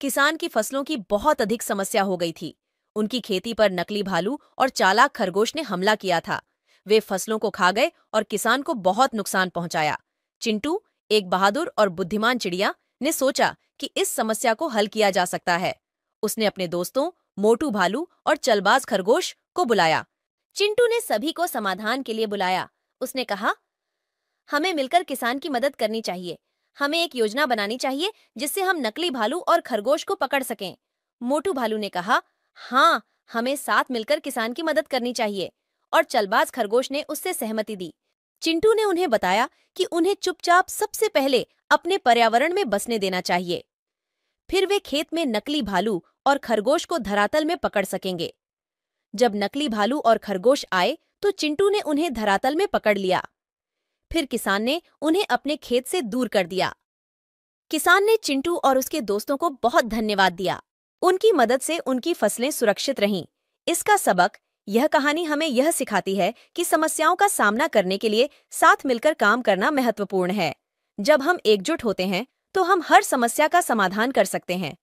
किसान की फसलों की बहुत अधिक समस्या हो गई थी उनकी खेती पर नकली भालू और चालाक खरगोश ने हमला किया था वे फसलों को खा गए और किसान को बहुत नुकसान पहुंचाया चिंटू एक बहादुर और बुद्धिमान चिड़िया ने सोचा कि इस समस्या को हल किया जा सकता है उसने अपने दोस्तों मोटू भालू और चलबाज खरगोश को बुलाया चिंटू ने सभी को समाधान के लिए बुलाया उसने कहा हमें मिलकर किसान की मदद करनी चाहिए हमें एक योजना बनानी चाहिए जिससे हम नकली भालू और खरगोश को पकड़ सकें मोटू भालू ने कहा हाँ हमें साथ मिलकर किसान की मदद करनी चाहिए और चलबाज खरगोश ने उससे सहमति दी चिंटू ने उन्हें बताया कि उन्हें चुपचाप सबसे पहले अपने पर्यावरण में बसने देना चाहिए फिर वे खेत में नकली भालू और खरगोश को धरातल में पकड़ सकेंगे जब नकली भालू और खरगोश आए तो चिंटू ने उन्हें धरातल में पकड़ लिया फिर किसान ने उन्हें अपने खेत से दूर कर दिया किसान ने चिंटू और उसके दोस्तों को बहुत धन्यवाद दिया उनकी मदद से उनकी फसलें सुरक्षित रहीं इसका सबक यह कहानी हमें यह सिखाती है कि समस्याओं का सामना करने के लिए साथ मिलकर काम करना महत्वपूर्ण है जब हम एकजुट होते हैं तो हम हर समस्या का समाधान कर सकते हैं